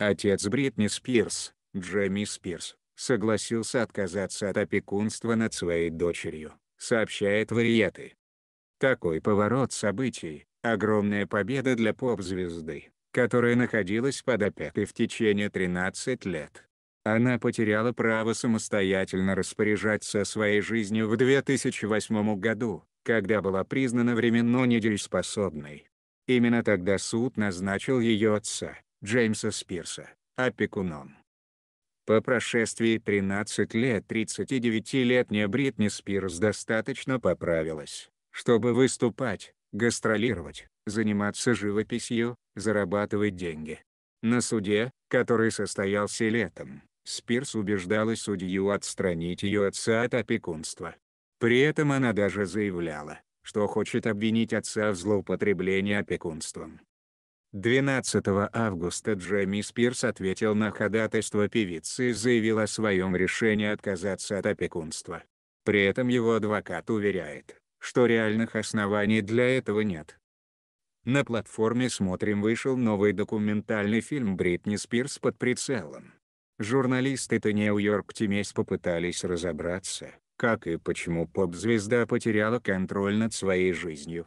Отец Бритни Спирс, Джейми Спирс, согласился отказаться от опекунства над своей дочерью, сообщает Вариеты. Такой поворот событий – огромная победа для поп-звезды, которая находилась под опекой в течение 13 лет. Она потеряла право самостоятельно распоряжаться своей жизнью в 2008 году, когда была признана временно недееспособной. Именно тогда суд назначил ее отца, Джеймса Спирса, опекуном. По прошествии 13 лет 39-летняя Бритни Спирс достаточно поправилась, чтобы выступать, гастролировать, заниматься живописью, зарабатывать деньги. На суде, который состоялся летом, Спирс убеждала судью отстранить ее отца от опекунства. При этом она даже заявляла, что хочет обвинить отца в злоупотреблении опекунством, 12 августа Джейми Спирс ответил на ходатайство певицы и заявил о своем решении отказаться от опекунства. При этом его адвокат уверяет, что реальных оснований для этого нет. На платформе «Смотрим» вышел новый документальный фильм «Бритни Спирс под прицелом». Журналисты The New York Times попытались разобраться, как и почему поп-звезда потеряла контроль над своей жизнью.